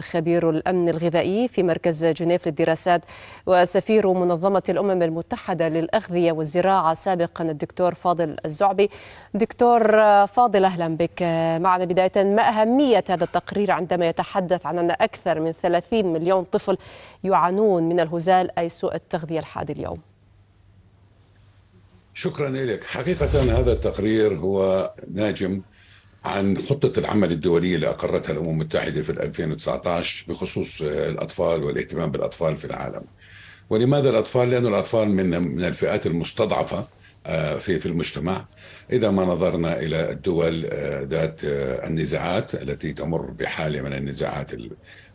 خبير الأمن الغذائي في مركز جنيف للدراسات وسفير منظمة الأمم المتحدة للأغذية والزراعة سابقا الدكتور فاضل الزعبي دكتور فاضل أهلا بك معنا بداية ما أهمية هذا التقرير عندما يتحدث عن أن أكثر من 30 مليون طفل يعانون من الهزال أي سوء التغذية الحاد اليوم شكرا لك حقيقة هذا التقرير هو ناجم عن خطة العمل الدولية اللي أقرتها الأمم المتحدة في 2019 بخصوص الأطفال والاهتمام بالأطفال في العالم ولماذا الأطفال؟ لأن الأطفال من من الفئات المستضعفة آه، في في المجتمع اذا ما نظرنا الى الدول آه، ذات آه، النزاعات التي تمر بحاله من النزاعات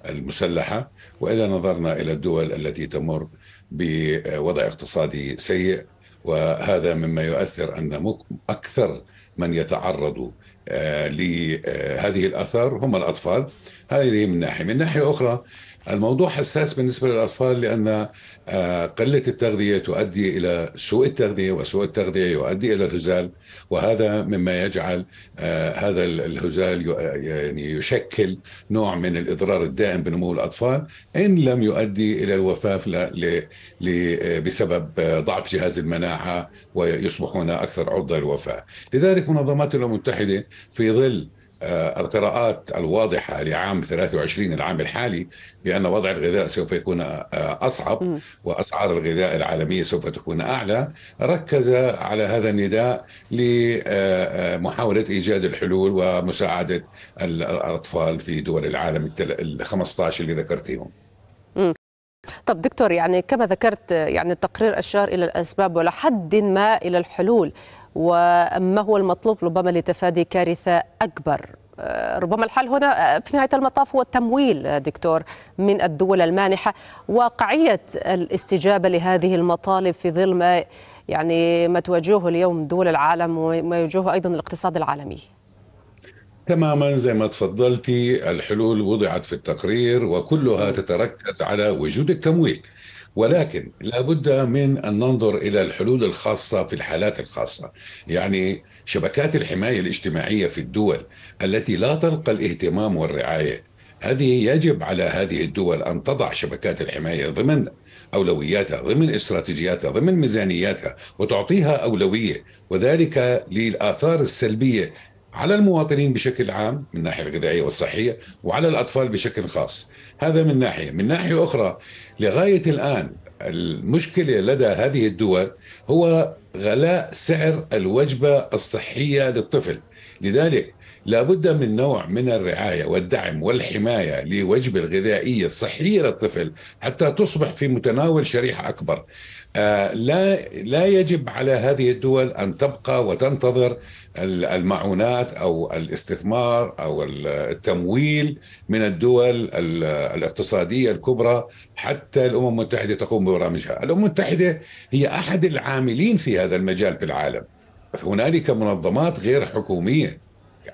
المسلحه واذا نظرنا الى الدول التي تمر بوضع اقتصادي سيء وهذا مما يؤثر ان اكثر من يتعرض آه، لهذه آه، الآثار هم الأطفال هذه من ناحية من ناحية أخرى الموضوع حساس بالنسبة للأطفال لأن آه، قلة التغذية تؤدي إلى سوء التغذية وسوء التغذية يؤدي إلى الهزال وهذا مما يجعل هذا الهزال يعني يشكل نوع من الإضرار الدائم بنمو الأطفال إن لم يؤدي إلى الوفاة بسبب ضعف جهاز المناعة ويصبحون أكثر عرضة للوفاة لذلك منظمات الامم المتحده في ظل آه، القراءات الواضحة لعام 23 العام الحالي بأن وضع الغذاء سوف يكون آه، أصعب وأسعار الغذاء العالمية سوف تكون أعلى ركز على هذا النداء لمحاولة آه، إيجاد الحلول ومساعدة الأطفال في دول العالم ال 15 اللي ذكرتهم طب دكتور يعني كما ذكرت يعني التقرير أشار إلى الأسباب ولحد ما إلى الحلول وما هو المطلوب ربما لتفادي كارثة أكبر آه، ربما الحل هنا آه، في نهاية المطاف هو التمويل آه، دكتور من الدول المانحة واقعية الاستجابة لهذه المطالب في ظل ما يعني ما تواجهه اليوم دول العالم وما يواجهه أيضا الاقتصاد العالمي تماما زي ما تفضلتي الحلول وضعت في التقرير وكلها تتركز على وجود التمويل ولكن لابد من أن ننظر إلى الحلول الخاصة في الحالات الخاصة يعني شبكات الحماية الاجتماعية في الدول التي لا تلقى الاهتمام والرعاية هذه يجب على هذه الدول أن تضع شبكات الحماية ضمن أولوياتها ضمن استراتيجياتها ضمن ميزانياتها وتعطيها أولوية وذلك للآثار السلبية على المواطنين بشكل عام من الناحيه الغذائيه والصحيه وعلى الاطفال بشكل خاص هذا من ناحيه من ناحيه اخرى لغايه الان المشكله لدى هذه الدول هو غلاء سعر الوجبه الصحيه للطفل لذلك لابد من نوع من الرعاية والدعم والحماية لوجبة الغذائية الصحية للطفل حتى تصبح في متناول شريحة أكبر آه، لا لا يجب على هذه الدول ان تبقى وتنتظر المعونات او الاستثمار او التمويل من الدول الاقتصاديه الكبرى حتى الامم المتحده تقوم ببرامجها، الامم المتحده هي احد العاملين في هذا المجال في العالم. هنالك منظمات غير حكوميه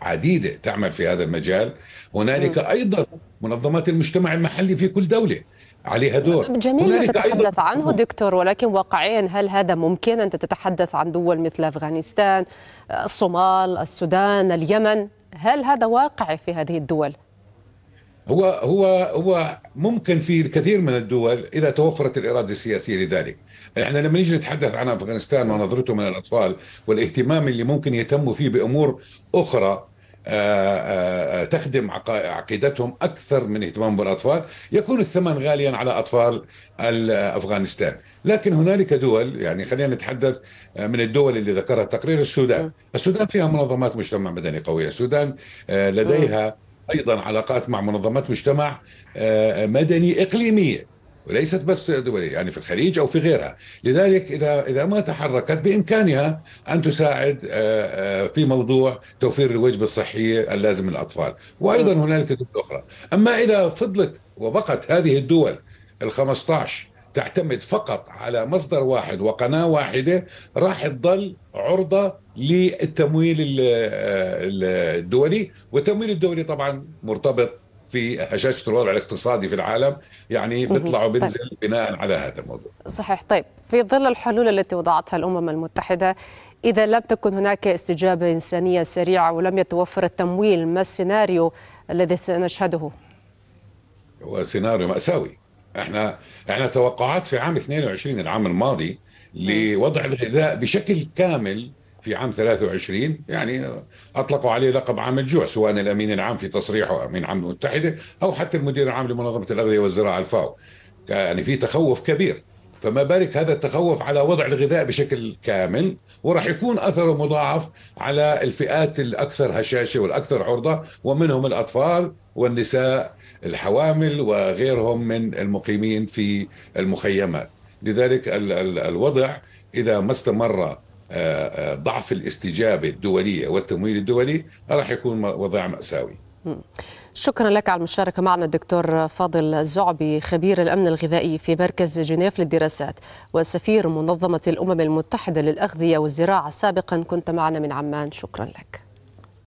عديده تعمل في هذا المجال هنالك ايضا منظمات المجتمع المحلي في كل دوله عليها دور جميل ما تتحدث عنه دكتور ولكن واقعيا هل هذا ممكن أن تتحدث عن دول مثل أفغانستان الصومال السودان اليمن هل هذا واقعي في هذه الدول؟ هو هو هو ممكن في الكثير من الدول اذا توفرت الاراده السياسيه لذلك، احنا لما نيجي نتحدث عن افغانستان ونظرته من الاطفال والاهتمام اللي ممكن يهتموا فيه بامور اخرى آه، آه، آه، تخدم عقيدتهم اكثر من اهتمامهم بالاطفال، يكون الثمن غاليا على اطفال افغانستان، لكن هنالك دول يعني خلينا نتحدث من الدول اللي ذكرها التقرير السودان، السودان فيها منظمات مجتمع مدني قويه، السودان لديها ايضا علاقات مع منظمات مجتمع آه، آه، مدني اقليميه وليست بس دولية يعني في الخليج أو في غيرها لذلك إذا إذا ما تحركت بإمكانها أن تساعد آه، في موضوع توفير الوجبة الصحية اللازمة للأطفال وأيضا هنالك دول أخرى أما إذا فضلت وبقت هذه الدول ال 15 تعتمد فقط على مصدر واحد وقناة واحدة راح تضل عرضة للتمويل الدولي والتمويل الدولي طبعا مرتبط في هشاشه الوضع الاقتصادي في العالم يعني بيطلع وبينزل طيب. بناء على هذا الموضوع صحيح طيب في ظل الحلول التي وضعتها الامم المتحده اذا لم تكن هناك استجابه انسانيه سريعه ولم يتوفر التمويل ما السيناريو الذي سنشهده هو سيناريو ماساوي احنا احنا توقعات في عام 22 العام الماضي لوضع الغذاء بشكل كامل في عام 23 يعني اطلقوا عليه لقب عام الجوع سواء الامين العام في تصريحه امين عام المتحده او حتى المدير العام لمنظمه الاغذيه والزراعه الفاو يعني في تخوف كبير فما بالك هذا التخوف على وضع الغذاء بشكل كامل وراح يكون اثره مضاعف على الفئات الاكثر هشاشه والاكثر عرضه ومنهم الاطفال والنساء الحوامل وغيرهم من المقيمين في المخيمات لذلك الوضع اذا ما استمر آه، آه، ضعف الاستجابه الدوليه والتمويل الدولي راح يكون وضع ماساوي شكرا لك على المشاركة معنا الدكتور فاضل الزعبي خبير الأمن الغذائي في مركز جنيف للدراسات وسفير منظمة الأمم المتحدة للأغذية والزراعة سابقا كنت معنا من عمان شكرا لك